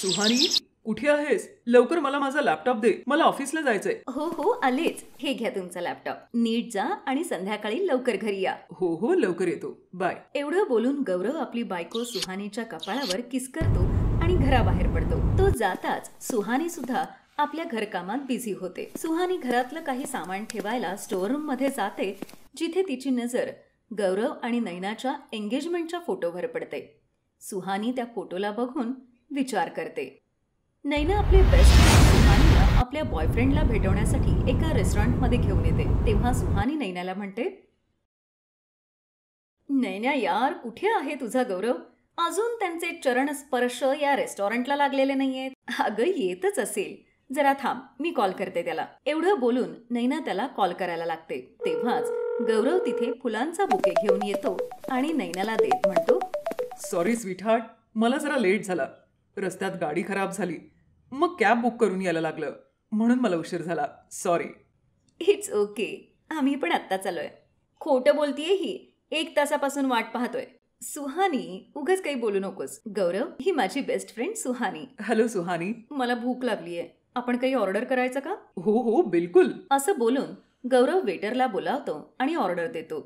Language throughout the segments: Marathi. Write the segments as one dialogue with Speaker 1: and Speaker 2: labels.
Speaker 1: सुहानी
Speaker 2: कुठे आहेस लवकर मला माझा लॅपटॉप दे मला ऑफिसला जायचंय
Speaker 1: हो हो आलेच हे घ्या तुमचा लॅपटॉप नीट जा आणि संध्याकाळी लवकर घरी या हो
Speaker 2: हो लवकर येतो
Speaker 1: बाय एवढं बोलून गौरव आपली बायको सुहानीच्या कपाळावर किस करतो आणि घराबाहेर पडतो तो जाताच सुहानी सुद्धा आपल्या घरकामात बिझी होते सुहानी घरातलं काही सामान ठेवायला स्टोअरूम मध्ये जाते जिथे तिची नजर गौरव आणि नैनाच्या एंगेजमेंटच्या फोटोवर पडते सुहानी त्या फोटोला बघून विचार करते नैना आपले बेस्ट सुहानीला आपल्या बॉयफ्रेंडला भेटवण्यासाठी एका रेस्टॉरंटमध्ये घेऊन येते तेव्हा सुहानी नैनाला म्हणते नैना यार कुठे आहे तुझा गौरव अजून त्यांचे चरण स्पर्श या रेस्टॉरंटला लागलेले नाहीयेत अगं येतच असेल जरा थांब मी कॉल करते त्याला एवढं बोलून नैना त्याला कॉल करायला लागते तेव्हाच गौरव तिथे फुलांचा बुके घेऊन येतो आणि नैनाला देत म्हणतो
Speaker 2: सॉरी स्वीटहार्ट मला जरा लेट झाला रस्त्यात गाडी खराब झाली मग कॅब बुक करून यायला लागलं म्हणून मला उशीर झाला सॉरी
Speaker 1: इट्स ओके आम्ही पण आत्ताच आलोय खोटं बोलतीये ही एक तासापासून वाट पाहतोय सुहानी उगाच काही बोलू नकोस गौरव ही माझी best friend Suhani hello Suhani मला भूक लागलीये आपण काही ऑर्डर करायचं का हो हो बिलकुल असं बोलून गौरव वेटरला बोलावतो आणि ऑर्डर देतो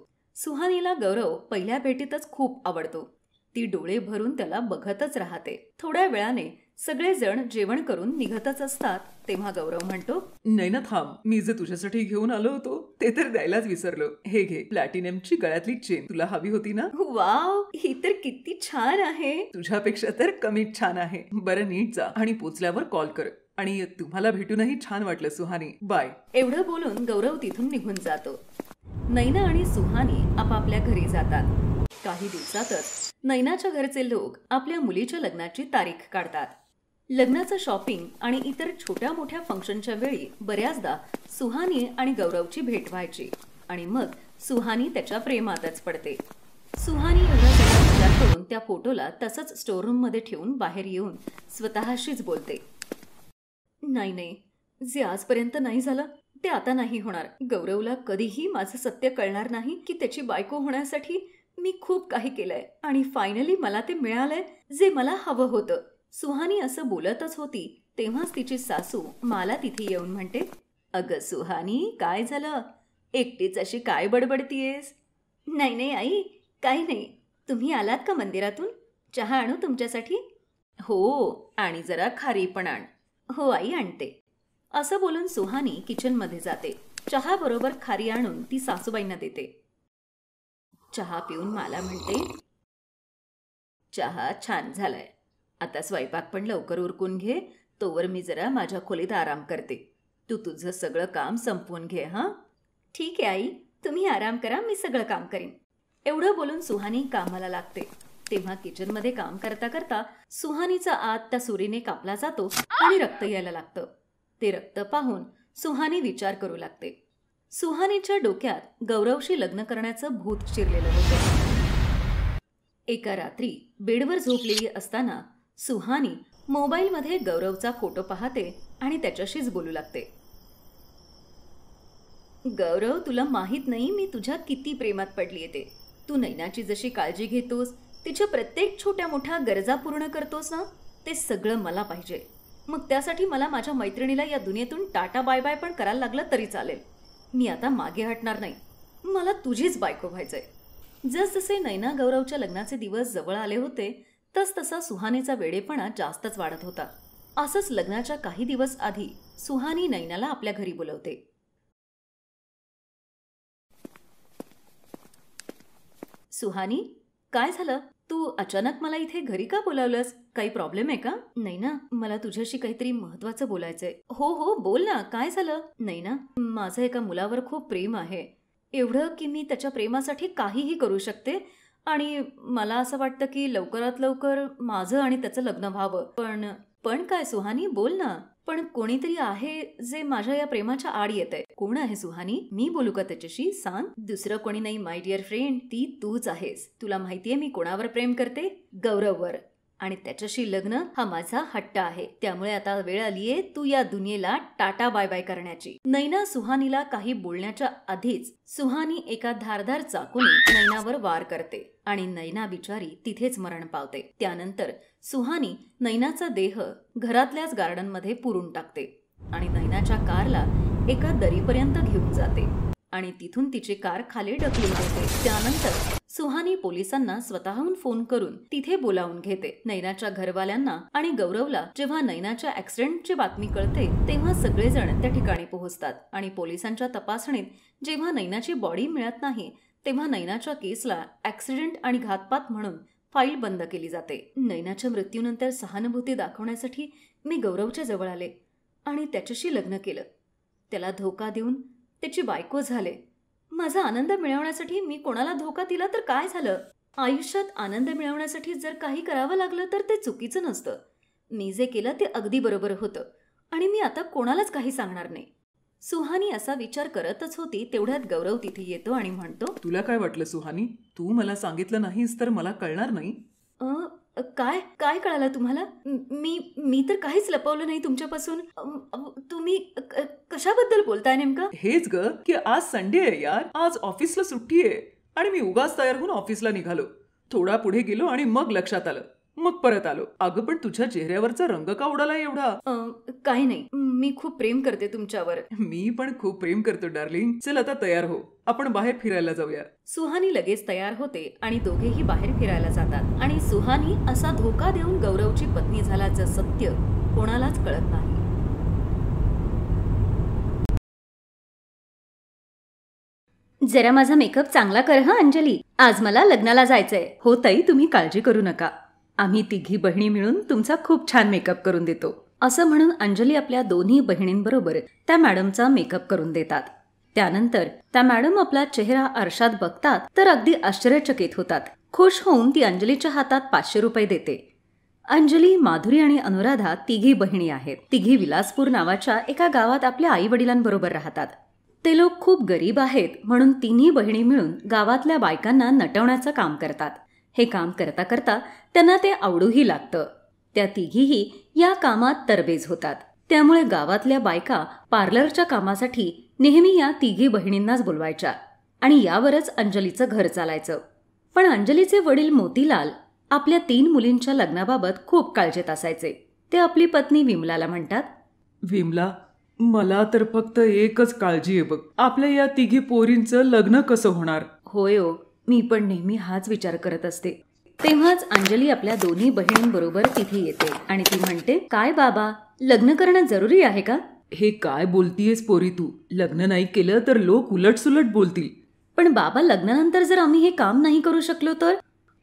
Speaker 1: सुहानीला गौरव पहिल्या भेटीतच खूप आवडतो ती डोळे भरून त्याला बघतच राहते थोड्या वेळाने सगळेजण जेवण करून निघतच असतात तेव्हा गौरव म्हणतो
Speaker 2: नाही ना थांब मी जे तुझ्यासाठी घेऊन आलो होतो ते तर द्यायलाच विसरलो हे घे प्लॅटिनमची गळ्यातली चेन तुला हवी होती ना वाव ही तर किती छान आहे तुझ्यापेक्षा तर कमीच छान आहे बरं नीट जा आणि पोचल्यावर कॉल कर आणि तुम्हाला भेटूनही छान वाटलं सुहानी बाय
Speaker 1: एवढं बोलून गौरव तिथून निघून जातो नैना आणि सुहानी आपापल्या घरी जातात काही दिवसातच नैनाच्या घरचे लोक आपल्या मुलीच्या लग्नाची तारीख काढतात लग्नाचं शॉपिंग आणि इतर छोट्या मोठ्या फंक्शनच्या वेळी बऱ्याचदा सुहानी आणि गौरवची भेट व्हायची आणि मग सुहानी त्याच्या प्रेमातच पडते सुहानी एवढा करून त्या फोटोला तसंच मध्ये ठेवून बाहेर येऊन स्वतःशीच बोलते नाही नाही जे आजपर्यंत नाही झालं ते आता नाही होणार गौरवला कधीही माझं सत्य कळणार नाही की त्याची बायको होण्यासाठी मी खूप काही केलंय आणि फायनली मला ते मिळालंय जे मला हवं होतं सुहानी असं बोलतच होती तेव्हाच तिची सासू मला तिथे येऊन म्हणते अगं सुहानी काय झालं एकटीच अशी काय बडबडतीयेस नाही नाही आई काही नाही तुम्ही आलात का मंदिरातून चहा आणू तुमच्यासाठी हो आणि जरा खारी पण आण हो आई आणते असं बोलून सुहानी किचनमध्ये जाते चहाबरोबर खारी आणून ती सासूबाईंना देते चहा पिऊन मला म्हणते चहा छान झालाय आता स्वयंपाक पण लवकर उरकून घे तोवर मी जरा माझ्या खोलीत आराम करते तू तुझं सगळं काम संपवून घे हा ठीक आहे आई तुम्ही आराम करा मी सगळं काम करीन एवढं बोलून सुहानी कामाला लागते तेव्हा किचनमध्ये काम करता करता सुहानीचा आत त्या सुरीने कापला जातो आणि रक्त यायला लागतं ते रक्त पाहून सुहानी विचार करू लागते सुहानीच्या डोक्यात गौरवशी लग्न करण्याचं भूत शिरलेलं होतं एका रात्री बेडवर झोपलेली असताना सुहानी मोबाईलमध्ये गौरवचा फोटो पाहते आणि त्याच्याशीच बोलू लागते गौरव तुला माहीत नाही मी तुझ्या किती प्रेमात पडली येते तू नैनाची जशी काळजी घेतोस तिच्या प्रत्येक छोट्या मोठ्या गरजा पूर्ण करतोस ना ते सगळं मला पाहिजे मग त्यासाठी मला माझ्या मैत्रिणीला या दुनियेतून टाटा बाय बाय पण करायला लागलं तरी चालेल मी आता मागे हटणार नाही मला तुझीच बायको व्हायचंय जसजसे नैना गौरवच्या लग्नाचे दिवस जवळ आले होते तस तसा सुहानीचा वेडेपणा जास्तच वाढत होता असंच लग्नाच्या काही दिवस आधी सुहानी नैनाला आपल्या घरी बोलवते सुहानी काय झालं तू अचानक मला इथे घरी का बोलावलंस काही प्रॉब्लेम आहे का नाही ना मला तुझ्याशी काहीतरी महत्वाचं बोलायचंय हो हो बोल ना काय झालं नाही ना माझं एका मुलावर खूप प्रेम आहे एवढं की मी त्याच्या प्रेमासाठी काहीही करू शकते आणि मला असं वाटतं की लवकरात लवकर माझं आणि त्याचं लग्न व्हावं पण पण काय सुहानी बोल ना पण कोणीतरी आहे जे माझ्या या प्रेमाच्या आड येत आहे कोण आहे सुहानी मी बोलू का त्याच्याशी सांग दुसरं कोणी नाही माय डिअर फ्रेंड ती तूच आहेस तुला माहितीये मी कोणावर प्रेम करते गौरववर आणि त्याच्याशी लग्न हा माझा हट्ट आहे त्यामुळे आता वेळ आलीये तू या दुनियेला टाटा बाय बाय करण्याची नैना सुहानीला काही बोलण्याच्या आधीच सुहानी एका धारधार चाकूने नैनावर वार करते आणि नैना बिचारी तिथेच मरण पावते त्यानंतर सुहानी नैनाचा देह घरातल्याच मध्ये पुरून टाकते आणि नैनाच्या कारला एका दरीपर्यंत घेऊन जाते आणि तिथून तिची कार खाली ढकली जाते त्यानंतर सुहानी पोलिसांना स्वतःहून फोन करून तिथे बोलावून घेते नैनाच्या घरवाल्यांना आणि गौरवला जेव्हा नैनाच्या ऍक्सिडेंटची बातमी कळते तेव्हा सगळेजण त्या ठिकाणी पोहोचतात आणि पोलिसांच्या तपासणीत जेव्हा नैनाची बॉडी मिळत नाही तेव्हा नैनाच्या केसला ऍक्सिडेंट आणि घातपात म्हणून फाईल बंद केली जाते नैनाच्या मृत्यूनंतर सहानुभूती दाखवण्यासाठी मी गौरवच्या जवळ आले आणि त्याच्याशी लग्न केलं त्याला धोका देऊन त्याची बायको झाले माझा आनंद मिळवण्यासाठी मी कोणाला धोका दिला तर काय झालं आयुष्यात आनंद मिळवण्यासाठी जर काही करावं लागलं तर ते चुकीचं नसतं मी जे केलं ते अगदी बरोबर होतं आणि मी आता कोणालाच काही सांगणार नाही सुहानी असा विचार करतच होती तेवढ्यात गौरव तिथे येतो आणि म्हणतो
Speaker 2: तुला काय वाटलं सुहानी तू मला सांगितलं नाहीस तर मला कळणार नाही
Speaker 1: काय काय कळालं तुम्हाला मी मी तर काहीच लपवलं नाही तुमच्यापासून तुम्ही कशाबद्दल बोलताय नेमका?
Speaker 2: हेच ग की आज संडे आहे यार आज ऑफिसला सुट्टी आहे आणि मी उगाच तयार होऊन ऑफिसला निघालो थोडा पुढे गेलो आणि मग लक्षात आलं मग परत आलो अगं पण तुझ्या चेहऱ्यावरचा रंग का उडाला
Speaker 1: एवढा काही नाही मी खूप प्रेम करते तुमच्यावर
Speaker 2: मी पण खूप प्रेम करतो डार्लिंग चल आता तयार हो आपण बाहेर फिरायला जाऊया
Speaker 1: सुहानी लगेच तयार होते आणि दोघेही बाहेर फिरायला जातात आणि सुहानी असा धोका देऊन गौरवची पत्नी झाल्याचं सत्य कोणालाच कळत नाही जरा माझा मेकअप चांगला कर हा अंजली आज मला लग्नाला जायचंय हो ताई तुम्ही काळजी करू नका आम्ही तिघी बहिणी मिळून तुमचा खूप छान मेकअप करून देतो असं म्हणून अंजली आपल्या दोन्ही बहिणींबरोबर त्या मॅडमचा मेकअप करून देतात त्यानंतर त्या मॅडम आपला चेहरा आरशात बघतात तर अगदी आश्चर्यचकित होतात खुश होऊन ती अंजलीच्या हातात पाचशे रुपये देते अंजली माधुरी आणि अनुराधा तिघी बहिणी आहेत तिघी विलासपूर नावाच्या एका गावात आपल्या आई वडिलांबरोबर राहतात ते लोक खूप गरीब आहेत म्हणून तिन्ही बहिणी मिळून गावातल्या बायकांना नटवण्याचं काम करतात हे काम करता करता त्यांना ते आवडूही लागतं त्या तिघीही या कामात तरबेज होतात त्यामुळे गावातल्या बायका पार्लरच्या कामासाठी नेहमी या तिघी बहिणींनाच बोलवायच्या आणि यावरच अंजलीचं घर चालायचं पण अंजलीचे वडील मोतीलाल आपल्या तीन मुलींच्या लग्नाबाबत खूप काळजीत असायचे ते आपली पत्नी विमलाला म्हणतात
Speaker 2: विमला मला तर फक्त एकच काळजी आहे बघ आपल्या
Speaker 1: या तिघी पोरींचं लग्न कसं होणार होय हो मी पण नेहमी हाच विचार करत असते तेव्हाच अंजली आपल्या दोन्ही बहिणींबरोबर तिथे येते आणि ती म्हणते काय बाबा लग्न करणं जरुरी आहे का हे काय बोलतीयस पोरी तू लग्न नाही केलं तर लोक उलटसुलट बोलतील पण बाबा लग्नानंतर जर आम्ही हे काम नाही करू शकलो तर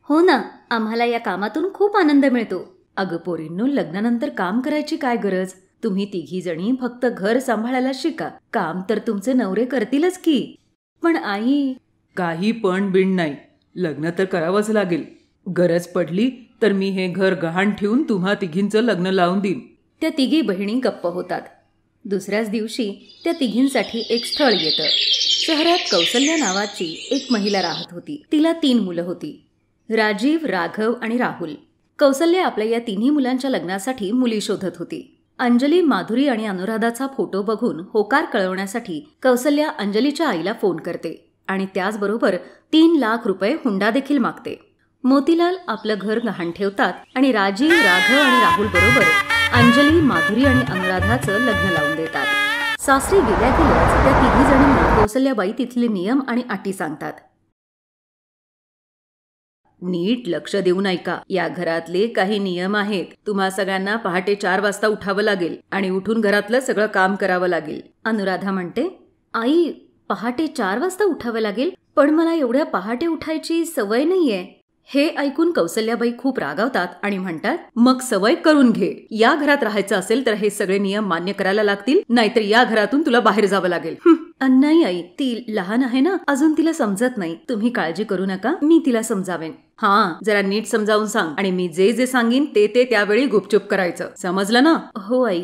Speaker 1: हो ना आम्हाला या कामातून खूप आनंद मिळतो अगं पोरींनो लग्नानंतर काम करायची काय गरज तुम्ही तिघी जणी फक्त घर सांभाळायला शिका काम तर तुमचे नवरे करतीलच की पण आई
Speaker 2: काही पण बिण नाही लग्न तर करावंच लागेल गरज पडली तर मी हे घर गहाण ठेवून तुम्हा तिघींचं लग्न लावून देईन
Speaker 1: त्या तिघी बहिणी गप्प होतात दुसऱ्याच दिवशी त्या तिघींसाठी एक स्थळ येतं शहरात कौसल्या नावाची एक महिला राहत होती तिला तीन मुलं होती राजीव राघव आणि राहुल कौसल्या आपल्या या तिन्ही मुलांच्या लग्नासाठी मुली शोधत होती अंजली माधुरी आणि अनुराधाचा फोटो बघून होकार कळवण्यासाठी कौसल्या अंजलीच्या आईला फोन करते आणि त्याचबरोबर तीन लाख रुपये हुंडा देखील मागते मोतीलाल आपलं घर गहाण ठेवतात आणि राजीव राघव आणि राहुल बरोबर अंजली माधुरी आणि अनुराधाचं लग्न लावून देतात सासरी गेल्या गेल्याच त्या तिघी कौसल्याबाई तिथले नियम आणि अटी सांगतात नीट लक्ष देऊन ऐका या घरातले काही नियम आहेत तुम्हा सगळ्यांना पहाटे चार वाजता उठावं लागेल आणि उठून घरातलं सगळं काम करावं लागेल अनुराधा म्हणते आई पहाटे चार वाजता उठावं लागेल पण मला एवढ्या पहाटे उठायची सवय नाहीये हे ऐकून कौसल्याबाई खूप रागावतात आणि म्हणतात मग सवय करून घे या घरात राहायचं असेल तर हे सगळे नियम मान्य करायला लागतील नाहीतर या घरातून तुला बाहेर जावं लागेल नाही आई ती लहान आहे ना अजून तिला समजत नाही तुम्ही काळजी करू नका मी तिला समजावेन हा जरा नीट समजावून सांग आणि मी जे जे सांगेन ते ते त्यावेळी गुपचूप करायचं समजलं ना हो आई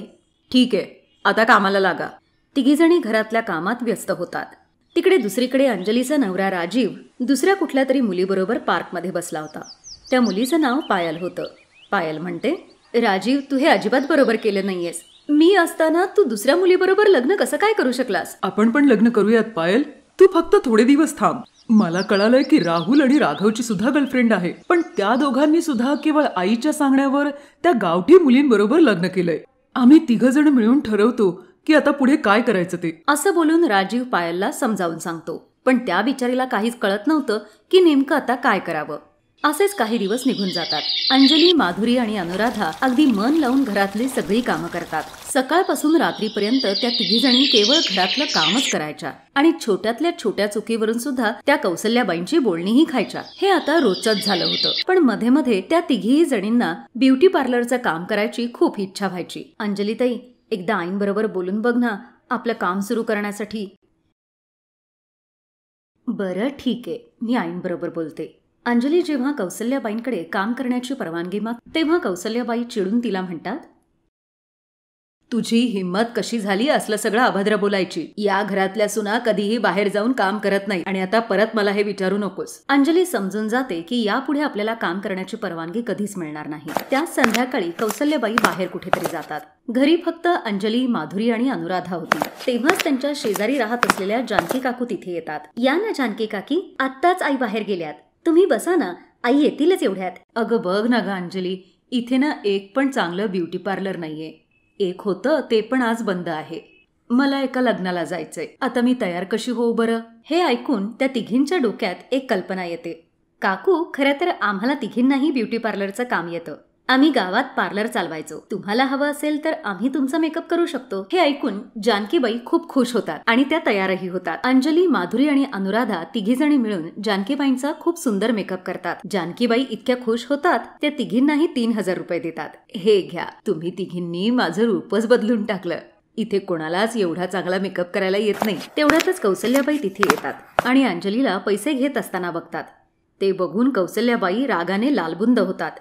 Speaker 1: ठीक आहे आता कामाला लागा तिघीजणी घरातल्या कामात व्यस्त होतात तिकडे दुसरीकडे अंजलीचा नवरा राजीव दुसऱ्या कुठल्या तरी मुलीबरोबर पार्कमध्ये बसला होता त्या मुलीचं नाव पायल होतं पायल म्हणते राजीव तू हे अजिबात बरोबर केलं नाहीयेस मी असताना तू दुसऱ्या मुलीबरोबर लग्न कसं काय करू शकलास
Speaker 2: आपण पण लग्न करूयात पायल तू फक्त थोडे दिवस थांब मला कळालंय की राहुल आणि राघवची सुद्धा गर्लफ्रेंड आहे पण त्या दोघांनी सुद्धा केवळ आईच्या सांगण्यावर त्या गावठी मुलींबरोबर लग्न केलंय
Speaker 1: आम्ही तिघ जण मिळून
Speaker 2: ठरवतो की आता पुढे काय करायचं ते
Speaker 1: असं बोलून राजीव पायलला समजावून सांगतो पण त्या बिचारीला काहीच कळत नव्हतं की नेमकं आता काय करावं असेच काही दिवस निघून जातात अंजली माधुरी आणि अनुराधा अगदी मन लावून घरातले सगळी कामं करतात सकाळपासून रात्रीपर्यंत त्या तिघीजणी केवळ घरातलं कामच करायच्या आणि छोट्यातल्या छोट्या चुकीवरून सुद्धा त्या कौशल्याबाईंची बोलणीही खायच्या हे आता रोजच झालं होतं पण मध्ये मध्ये त्या तिघीही जणींना ब्युटी पार्लरचं काम करायची खूप इच्छा व्हायची अंजली ताई एकदा आईंबरोबर बोलून बघ ना आपलं काम सुरू करण्यासाठी बरं ठीक आहे मी आईंबरोबर बोलते अंजली जेव्हा कौसल्याबाईंकडे काम करण्याची परवानगी माग तेव्हा कौसल्याबाई चिडून तिला म्हणतात तुझी हिंमत कशी झाली असलं सगळं अभद्र बोलायची या घरातल्या सुना कधीही बाहेर जाऊन काम करत नाही आणि आता परत मला हे विचारू नकोस अंजली समजून जाते की यापुढे आपल्याला काम करण्याची परवानगी कधीच मिळणार नाही त्याच संध्याकाळी कौशल्यबाई बाहेर कुठेतरी जातात घरी फक्त अंजली माधुरी आणि अनुराधा होती तेव्हाच त्यांच्या शेजारी राहत असलेल्या जानकी काकू तिथे येतात या ना जानकी काकी आत्ताच आई बाहेर गेल्यात तुम्ही बसा ना आई येतीलच एवढ्यात अगं बघ ना ग अंजली इथे ना एक पण चांगलं ब्युटी पार्लर नाहीये एक होतं ते पण आज बंद आहे मला एका लग्नाला जायचंय आता मी तयार कशी होऊ बरं हे ऐकून त्या तिघींच्या डोक्यात एक कल्पना येते काकू खरं तर आम्हाला तिघींनाही ब्युटी पार्लरचं काम येतं आम्ही गावात पार्लर चालवायचो तुम्हाला हवं असेल तर आम्ही तुमचा मेकअप करू शकतो हे ऐकून जानकीबाई खूप खुश होतात आणि त्या तयारही होतात अंजली माधुरी आणि अनुराधा तिघीजणी मिळून जानकीबाईंचा खूप सुंदर मेकअप करतात जानकीबाई इतक्या खुश होतात त्या तिघींनाही तीन हजार रुपये देतात हे घ्या तुम्ही तिघींनी माझं रूपच बदलून टाकलं इथे कोणालाच एवढा चांगला मेकअप करायला येत नाही तेवढ्यातच कौसल्याबाई तिथे येतात आणि अंजलीला पैसे घेत असताना बघतात ते बघून कौसल्याबाई रागाने लालबुंद होतात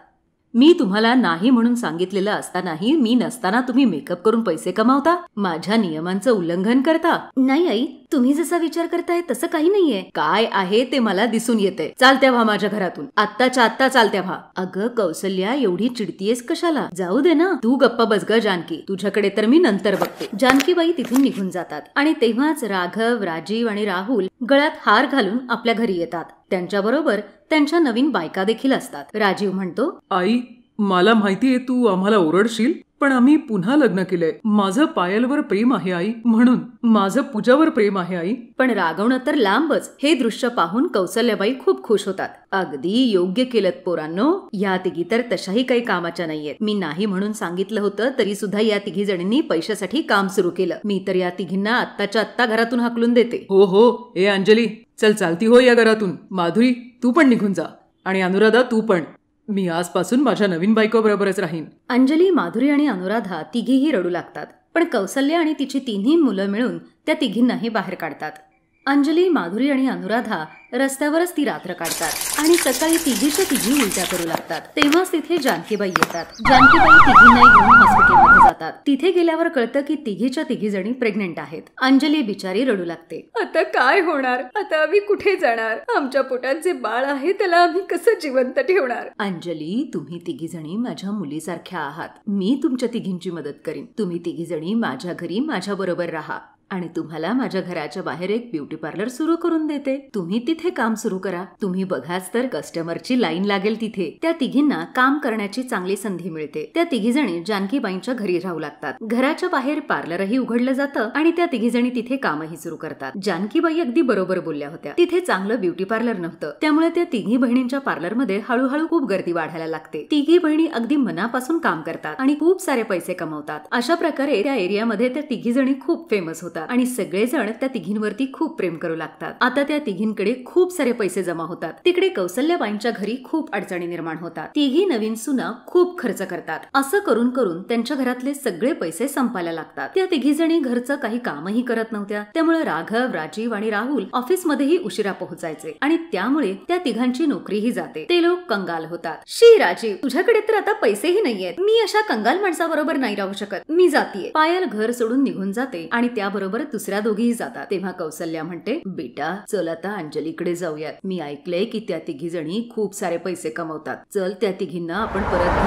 Speaker 1: मी तुम्हाला नाही म्हणून सांगितलेलं असतानाही मी नसताना तुम्ही मेकअप करून पैसे कमावता माझ्या नियमांचं उल्लंघन करता नाही आई तुम्ही जसा विचार करताय तसं काही नाहीये काय आहे ते मला दिसून येते चालत्या व्हा माझ्या घरातून आत्ताच्या आत्ता चालत्या व्हा अगं कौसल्या एवढी चिडतीयेस कशाला जाऊ दे ना तू गप्पा बसग जानकी तुझ्याकडे तर मी नंतर बघते जानकीबाई तिथून निघून जातात आणि तेव्हाच राघव राजीव आणि राहुल गळ्यात हार घालून आपल्या घरी येतात त्यांच्याबरोबर त्यांच्या नवीन बायका देखील असतात राजीव म्हणतो
Speaker 2: आई मला माहितीये तू आम्हाला ओरडशील पण आम्ही पुन्हा लग्न केलंय माझं पायलवर प्रेम आहे आई म्हणून माझं पूजावर प्रेम आहे आई
Speaker 1: पण रागवणं तर लांबच हे दृश्य पाहून कौसल्याबाई खूप खुश होतात अगदी योग्य केलं पोरांनो या तिघी तर तशाही काही कामाच्या नाहीये मी नाही म्हणून सांगितलं होतं तरी सुद्धा या तिघी जणींनी पैशासाठी काम सुरू केलं मी तर या तिघींना आत्ताच्या आत्ता घरातून हाकलून देते हो
Speaker 2: हो ए अंजली चल चालती हो या घरातून माधुरी तू पण निघून जा आणि अनुराधा तू पण मी आजपासून माझ्या नवीन बायकोबरोबरच राहीन
Speaker 1: अंजली माधुरी आणि अनुराधा तिघीही रडू लागतात पण कौसल्य आणि तिची तिन्ही मुलं मिळून त्या तिघींनाही बाहेर काढतात अंजली माधुरी आणि अनुराधा रस्त्यावरच ती रात्र काढतात आणि सकाळी तिघीच्या तिघी उलट्या करू लागतात तेव्हाच तिथे जानकीबाई येतात जानकीबाई तिघींनाही घेऊन हॉस्पिटल जातात तिथे गेल्यावर कळतं की तिघीच्या तिघी जणी प्रेग्नेंट आहेत अंजली बिचारी रडू लागते आता काय होणार आता आम्ही कुठे जाणार आमच्या पोटात जे बाळ आहे त्याला आम्ही कसं जिवंत ठेवणार अंजली तुम्ही तिघी जणी माझ्या मुलीसारख्या आहात मी तुमच्या तिघींची मदत करीन तुम्ही तिघी जणी माझ्या घरी माझ्या बरोबर राहा आणि तुम्हाला माझ्या घराच्या बाहेर एक ब्युटी पार्लर सुरू करून देते तुम्ही तिथे काम सुरू करा तुम्ही बघाच तर कस्टमरची लाईन लागेल तिथे त्या तिघींना काम करण्याची चांगली संधी मिळते त्या तिघी जणी जानकीबाईंच्या घरी राहू लागतात घराच्या बाहेर पार्लरही उघडलं जातं आणि त्या तिघी जणी तिथे कामही सुरू करतात जानकीबाई अगदी बरोबर बोलल्या होत्या तिथे चांगलं ब्युटी पार्लर नव्हतं त्यामुळे त्या तिघी बहिणींच्या पार्लरमध्ये हळूहळू खूप गर्दी वाढायला लागते तिघी बहिणी अगदी मनापासून काम करतात आणि खूप सारे पैसे कमवतात अशा प्रकारे त्या एरियामध्ये त्या तिघी जणी खूप फेमस होतात होतात आणि सगळेजण त्या तिघींवरती खूप प्रेम करू लागतात आता त्या तिघींकडे खूप सारे पैसे जमा होतात तिकडे कौसल्याबाईंच्या घरी खूप अडचणी निर्माण होतात तिघी नवीन सुना खूप खर्च करतात असं करून करून त्यांच्या घरातले सगळे पैसे संपायला लागतात त्या तिघी जणी घरचं काही कामही करत नव्हत्या त्यामुळे राघव राजीव आणि राहुल ऑफिसमध्येही उशिरा पोहोचायचे आणि त्यामुळे त्या तिघांची नोकरीही जाते ते लोक कंगाल होतात शी राजीव तुझ्याकडे तर आता पैसेही नाहीयेत मी अशा कंगाल माणसाबरोबर नाही राहू शकत मी जातीये पायल घर सोडून निघून जाते आणि त्याबरोबर बरोबर दुसऱ्या दोघीही जातात तेव्हा कौसल्या म्हणते बेटा चल आता अंजलीकडे जाऊयात मी ऐकलंय की त्या तिघी जणी खूप सारे पैसे कमवतात चल त्या तिघींना आपण परत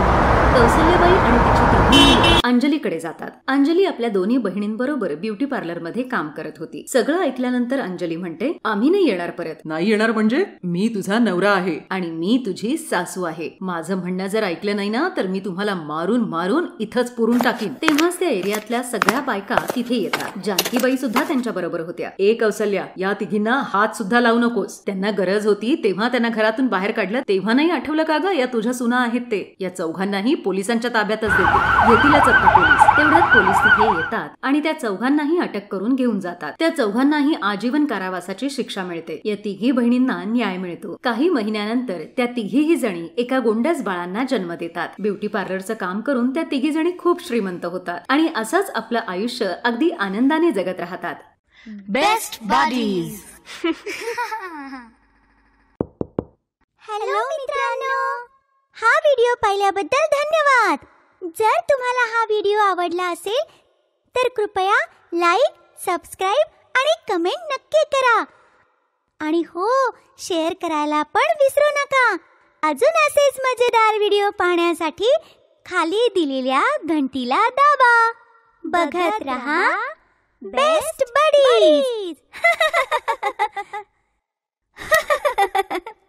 Speaker 1: कौशल्याबाई आणि तिची अंजलीकडे जातात अंजली आपल्या दोन्ही बहिणींबरोबर ब्युटी पार्लर मध्ये काम करत होती सगळं ऐकल्यानंतर अंजली म्हणते आम्ही नाही येणार परत नाही येणार म्हणजे मी तुझा नवरा आहे आणि मी तुझी सासू आहे माझं म्हणणं जर ऐकलं नाही ना तर मी तुम्हाला मारून मारून इथंच पुरून टाकीन तेव्हाच त्या एरियातल्या सगळ्या बायका तिथे येतात बाई सुद्धा त्यांच्याबरोबर होत्या ए कौसल्या या तिघींना हात सुद्धा लावू नकोस त्यांना गरज होती तेव्हा त्यांना घरातून बाहेर काढलं तेव्हा नाही आठवलं का ग या तुझ्या सुना आहेत ते या चौघांनाही पोलिसांच्या ताब्यातच देते येतील पोलीस तेवढ्यात पोलीस तिथे येतात आणि त्या चौघांनाही अटक करून घेऊन जातात त्या चौघांनाही आजीवन कारावासाची शिक्षा मिळते या तिघी बहिणींना न्याय मिळतो काही महिन्यानंतर त्या तिघीही जणी एका गोंडस बाळांना जन्म देतात ब्युटी पार्लरचं काम करून त्या तिघी जणी खूप श्रीमंत होतात आणि असाच आपलं आयुष्य अगदी आनंदाने जगत राहतात बेस्ट बॉडीज हॅलो मित्रांनो हा व्हिडिओ पाहिल्याबद्दल धन्यवाद जर तुम्हाला हा व्हिडिओ आवडला असेल तर कृपया लाईक सबस्क्राईब आणि कमेंट नक्की करा आणि हो शेअर करायला पण विसरू नका अजून असेच मजेदार व्हिडिओ पाहण्यासाठी खाली दिलेल्या घंटीला दाबा बघत रहा Best, buddies! buddies.